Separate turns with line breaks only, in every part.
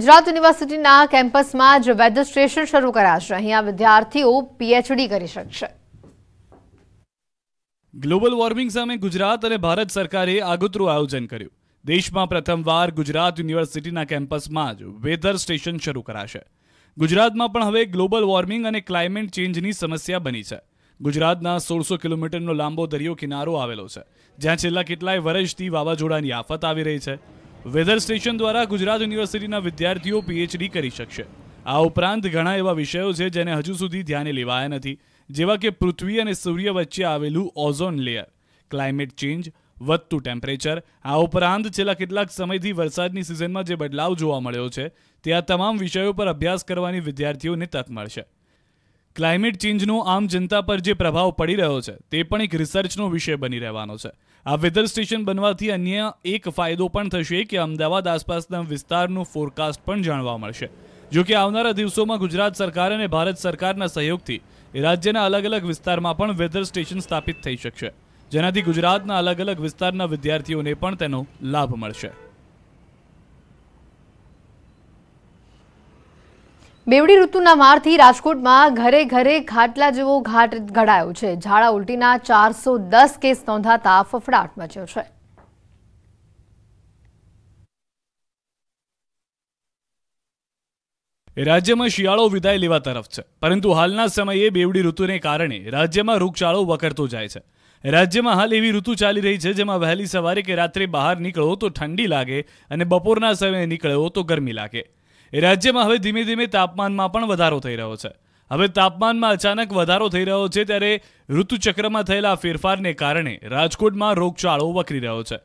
ગુજરાત યુનિવર્સિટીના કેમ્પસમાં જ વેધર સ્ટેશન શરૂ કરાશે અહીંયા વિદ્યાર્થીઓ પીએચડી કરી શકશે
ગ્લોબલ વોર્મિંગ સામે ગુજરાત અને ભારત સરકારે આગોતરું આયોજન કર્યું દેશમાં પ્રથમવાર ગુજરાત યુનિવર્સિટીના કેમ્પસમાં જ વેધર સ્ટેશન શરૂ કરાશે ગુજરાતમાં પણ હવે ગ્લોબલ વોર્મિંગ અને ક્લાઇમેટ ચેન્જની સમસ્યા બની છે ગુજરાતના સોળસો કિલોમીટરનો લાંબો દરિયો કિનારો આવેલો છે જ્યાં છેલ્લા કેટલાય વર્ષથી વાવાઝોડાની આફત આવી રહી છે વેધર સ્ટેશન દ્વારા ગુજરાત યુનિવર્સિટીના વિદ્યાર્થીઓ પીએચડી કરી શકશે આ ઉપરાંત ઘણા એવા વિષયો છે જેને હજુ સુધી ધ્યાને લેવાયા નથી જેવા કે પૃથ્વી અને સૂર્ય વચ્ચે આવેલું ઓઝોન લેયર ક્લાઇમેટ ચેન્જ વધતું ટેમ્પરેચર આ ઉપરાંત છેલ્લા કેટલાક સમયથી વરસાદની સિઝનમાં જે બદલાવ જોવા મળ્યો છે તે આ તમામ વિષયો પર અભ્યાસ કરવાની વિદ્યાર્થીઓને તક મળશે ક્લાઇમેટ ચેન્જનો આમ જનતા પર જે પ્રભાવ પડી રહ્યો છે તે પણ એક રિસર્ચનો વિષય બની રહેવાનો છે આ વેધર સ્ટેશન બનવાથી અન્ય એક ફાયદો પણ થશે કે અમદાવાદ આસપાસના વિસ્તારનું ફોરકાસ્ટ પણ જાણવા મળશે જો કે આવનારા દિવસોમાં ગુજરાત સરકાર અને ભારત સરકારના સહયોગથી રાજ્યના અલગ અલગ વિસ્તારમાં પણ વેધર સ્ટેશન સ્થાપિત થઈ શકશે જેનાથી ગુજરાતના અલગ અલગ વિસ્તારના વિદ્યાર્થીઓને પણ તેનો લાભ મળશે
બેવડી ઋતુના મારથી રાજકોટમાં ઘરે ઘરે ખાટલા જેવો ઘાટ ઘડાયો છે ઝાડા ઉલટીના ચારસો દસ કેસ નોંધાતા ફફડાટ મચ્યો છે
રાજ્યમાં શિયાળો વિદાય લેવા તરફ છે પરંતુ હાલના સમયે બેવડી ઋતુને કારણે રાજ્યમાં રોગચાળો વકરતો જાય છે રાજ્યમાં હાલ એવી ઋતુ ચાલી રહી છે જેમાં વહેલી સવારે કે રાત્રે બહાર નીકળો તો ઠંડી લાગે અને બપોરના સમયે નીકળો તો ગરમી લાગે એ રાજ્યમાં હવે ધીમે ધીમે તાપમાનમાં પણ વધારો થઈ રહ્યો છે હવે તાપમાનમાં અચાનક વધારો થઈ રહ્યો છે ત્યારે ઋતુચક્રમાં થયેલા ફેરફારને કારણે રાજકોટમાં રોગચાળો વકરી રહ્યો છે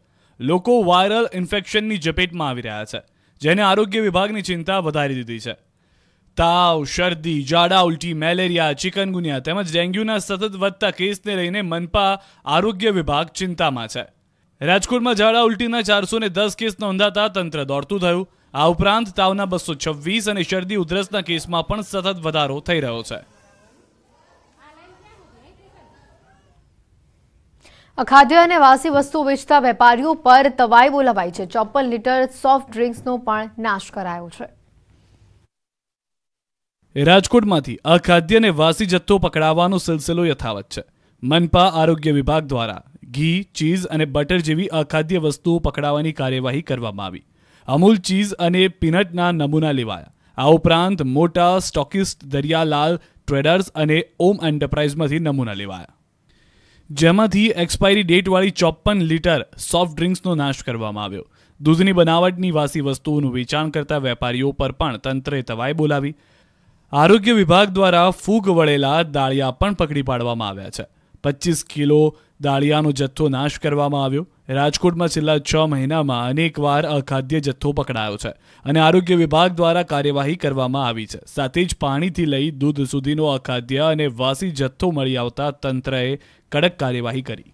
લોકો વાયરલ ઇન્ફેક્શનની ઝપેટમાં આવી રહ્યા છે જેને આરોગ્ય વિભાગની ચિંતા વધારી દીધી છે તાવ શરદી જાડા ઉલટી મેલેરિયા ચિકનગુનિયા તેમજ ડેન્ગ્યુના સતત વધતા કેસને લઈને મનપા આરોગ્ય વિભાગ ચિંતામાં છે રાજકોટમાં ઝાડા ઉલટીના ચારસો દસ કેસ નોંધાતા તંત્ર દોડતું થયું આ ઉપરાંત તાવના બસો છવ્વીસ અને શરદી ઉધરસના કેસમાં પણ સતત વધારો થઈ રહ્યો છે
અખાદ્ય અને વાસી વસ્તુ વેચતા વેપારીઓ પર તવાઈ બોલાવાઈ છે ચોપન લીટર સોફ્ટ ડ્રિંક્સનો પણ નાશ કરાયો છે
રાજકોટમાંથી અખાદ્ય અને વાસી જથ્થો પકડાવવાનો સિલસિલો યથાવત છે મનપા આરોગ્ય વિભાગ દ્વારા ઘી ચીઝ અને બટર જેવી અખાદ્ય વસ્તુઓ પકડાવવાની કાર્યવાહી કરવામાં આવી અમૂલ ચીઝ અને પીનટના નમૂના લેવાયા આ ઉપરાંત મોટા સ્ટોકિસ્ટ દરિયાલાલ ટ્રેડર્સ અને ઓમ એન્ટરપ્રાઇઝમાંથી નમૂના લેવાયા જેમાંથી એક્સપાયરી ડેટવાળી ચોપન લીટર સોફ્ટ ડ્રિંક્સનો નાશ કરવામાં આવ્યો દૂધની બનાવટની વાસી વસ્તુઓનું વેચાણ કરતા વેપારીઓ પર પણ તંત્રે તવાઈ બોલાવી આરોગ્ય વિભાગ દ્વારા ફૂગ વળેલા દાળિયા પણ પકડી પાડવામાં આવ્યા છે પચીસ કિલો દાળિયાનો જથ્થો નાશ કરવામાં આવ્યો રાજકોટમાં છેલ્લા છ મહિનામાં અનેકવાર અખાદ્ય જથ્થો પકડાયો છે અને આરોગ્ય વિભાગ દ્વારા કાર્યવાહી કરવામાં આવી છે સાથે જ પાણીથી લઈ દૂધ સુધીનો અખાદ્ય અને વાસી જથ્થો મળી આવતા તંત્રએ કડક કાર્યવાહી કરી